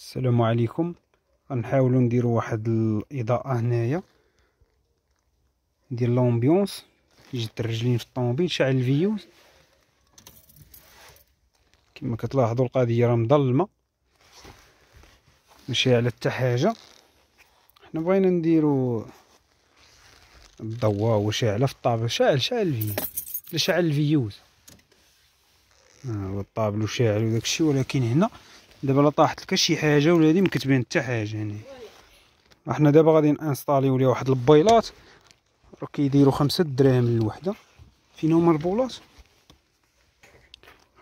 السلام عليكم غنحاولوا نديروا واحد الاضاءه هنايا ندير لومبيونس جيت الرجلين في الطوموبيل شعل الفيوز كما كتلاحظوا القضيه راه مظلمه ماشي على حتى حاجه حنا بغينا نديرو الضوا هو شاعله في الطابل شاعل شاعل الفيوز شاعل الفيوز ها هو آه، الطابل وشاعل وداكشي ولكن هنا دابا لا طاحت لك شي حاجه ولا هادي مكتبين حتى حاجه هنا احنا دابا غادي انستاليو ليه واحد البيلات راه كيديروا خمسة دراهم للوحده فين هما البولات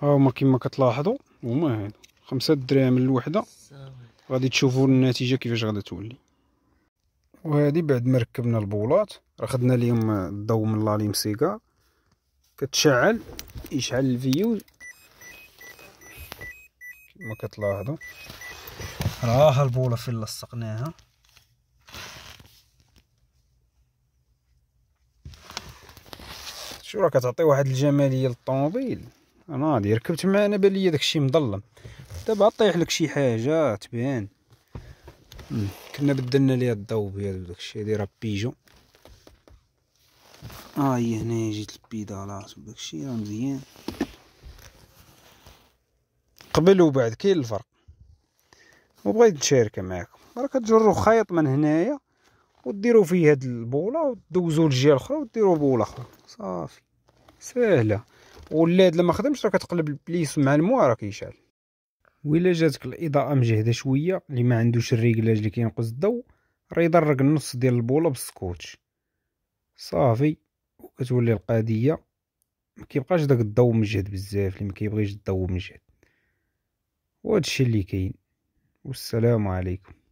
ها هما كما كتلاحظوا هما هادو خمسة دراهم للوحده غادي تشوفوا النتيجه كيفاش غادي تولي وهادي بعد ما ركبنا البولات راه خدنا ليهم الضوء من لاليم سيجار كتشعل يشعل الفيو كما كتلاحظوا راه البولة فين لصقناها شو راه كتعطي واحد الجماليه للطوموبيل انا هادي ركبت معنا بان ليا داكشي مظلم دابا طيح لك شي حاجه تبان كنا بدلنا ليها الضو ديالو داكشي هادي راه بيجو ها آه هي هنا جيت البيدالات وداكشي راه مزيان قبل وبعد كاين الفرق وبغيت نشارك معاكم راه كتجرو خيط من هنايا وديروا فيه هاد البوله ودوزوا للجهه الاخرى وديروا بوله اخرى صافي ساهله ولاد لما خدمش راه كتقلب البليس مع المو راه كيشعل الا جاتك الإضاءة مجهدة شوية اللي ما عندوش الريكلاج اللي كينقص الضو راه يضرك النص ديال البولة بالسكوتش صافي وكتولي القضية ما كيبقاش داك الضو مجهد بزاف اللي ما كيبغيش الضو مجهد وهذا الشيء اللي كاين والسلام عليكم